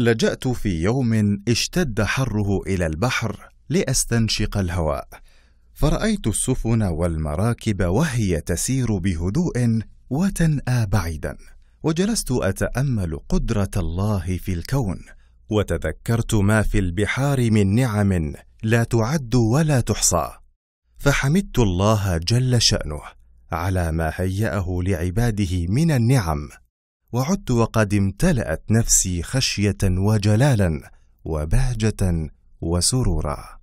لجأت في يوم اشتد حره إلى البحر لأستنشق الهواء، فرأيت السفن والمراكب وهي تسير بهدوء وتنأى بعيدا، وجلست أتأمل قدرة الله في الكون، وتذكرت ما في البحار من نعم لا تعد ولا تحصى، فحمدت الله جل شأنه على ما هيأه لعباده من النعم وعدت وقد امتلأت نفسي خشية وجلالا وبهجة وسرورا